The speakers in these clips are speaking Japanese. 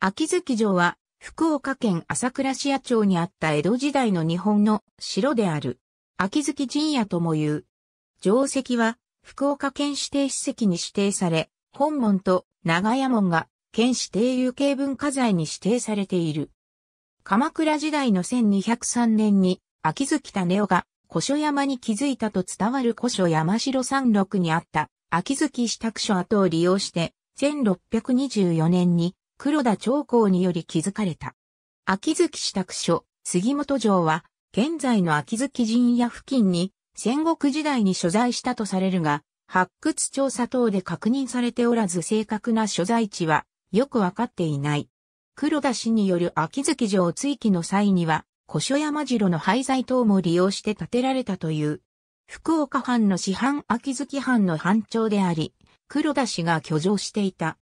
秋月城は、福岡県朝倉市野町にあった江戸時代の日本の城である。秋月陣屋とも言う。城跡は、福岡県指定史跡に指定され、本門と長屋門が県指定有形文化財に指定されている。鎌倉時代の1203年に、秋月種夫が古書山に築いたと伝わる古書山城山麓にあった、秋月支託所跡を利用して、1624年に黒田長江により築かれた。秋月支度所、杉本城は、現在の秋月神屋付近に、戦国時代に所在したとされるが、発掘調査等で確認されておらず正確な所在地は、よくわかっていない。黒田氏による秋月城追記の際には、古書山城の廃材等も利用して建てられたという。福岡藩の市藩秋月藩の藩庁であり、黒田氏が居城していた。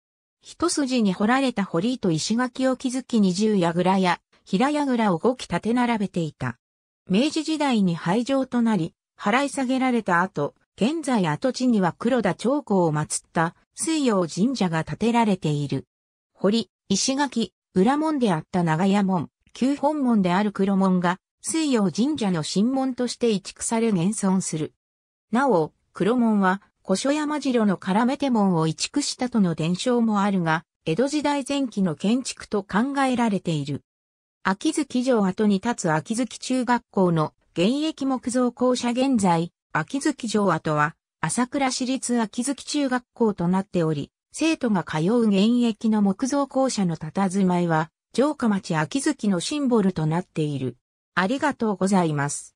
一筋に掘られた堀と石垣を築き二重櫓や平櫓を五基立て並べていた。明治時代に廃城となり、払い下げられた後、現在跡地には黒田長江を祀った水曜神社が建てられている。堀、石垣、裏門であった長屋門、旧本門である黒門が水曜神社の神門として移築され現存する。なお、黒門は古書山城の絡め手門を移築したとの伝承もあるが、江戸時代前期の建築と考えられている。秋月城跡に立つ秋月中学校の現役木造校舎現在、秋月城跡は、朝倉市立秋月中学校となっており、生徒が通う現役の木造校舎の佇まいは、城下町秋月のシンボルとなっている。ありがとうございます。